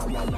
star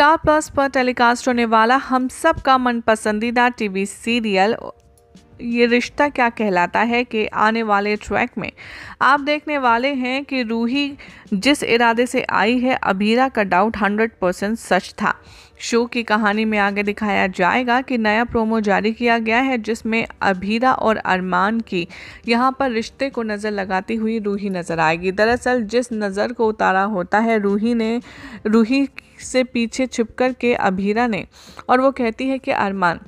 plus पर telecast होने वाला हम सब का मन पसंदीदा टीवी सीरियल ये रिश्ता क्या कहलाता है कि आने वाले ट्रैक में आप देखने वाले हैं कि रूही जिस इरादे से आई है अबीरा का डाउट हंड्रेड परसेंट सच था शो की कहानी में आगे दिखाया जाएगा कि नया प्रोमो जारी किया गया है जिसमें अभीरा और अरमान की यहाँ पर रिश्ते को नज़र लगाती हुई रूही नज़र आएगी दरअसल जिस नज़र को उतारा होता है रूही ने रूही से पीछे छिपकर के अभीरा ने और वो कहती है कि अरमान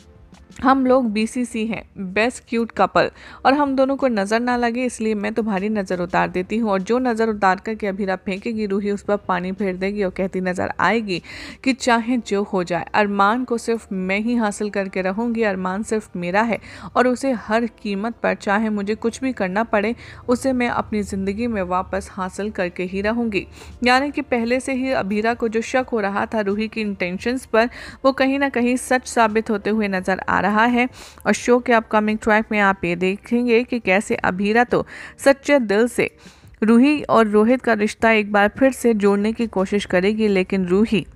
हम लोग बीसीसी हैं बेस्ट क्यूट कपल और हम दोनों को नज़र ना लगे इसलिए मैं तुम्हारी नज़र उतार देती हूँ और जो नज़र उतार करके अभीरा फेंकेगी रूही उस पर पानी फेर देगी और कहती नज़र आएगी कि चाहे जो हो जाए अरमान को सिर्फ मैं ही हासिल करके रहूँगी अरमान सिर्फ मेरा है और उसे हर कीमत पर चाहे मुझे कुछ भी करना पड़े उसे मैं अपनी ज़िंदगी में वापस हासिल करके ही रहूँगी यानी कि पहले से ही अभीरा को जो शक हो रहा था रूही की इंटेंशंस पर वो कहीं ना कहीं सच साबित होते हुए नज़र आ रहा रहा है और शो के अपकमिंग ट्रैक में आप ये देखेंगे कि कैसे अभीरा तो सच्चे दिल से रूही और रोहित का रिश्ता एक बार फिर से जोड़ने की कोशिश करेगी लेकिन रूही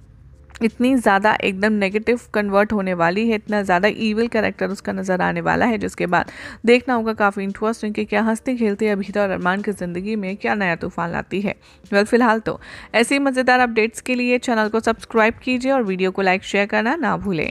इतनी ज़्यादा एकदम नेगेटिव कन्वर्ट होने वाली है इतना ज़्यादा ईविल कैरेक्टर उसका नज़र आने वाला है जिसके बाद देखना होगा काफ़ी इंटरेस्टिंग कि क्या हंसते खेलते अभीता और अरमान की ज़िंदगी में क्या नया तूफान लाती है वेल फिलहाल तो ऐसी मज़ेदार अपडेट्स के लिए चैनल को सब्सक्राइब कीजिए और वीडियो को लाइक शेयर करना ना भूलें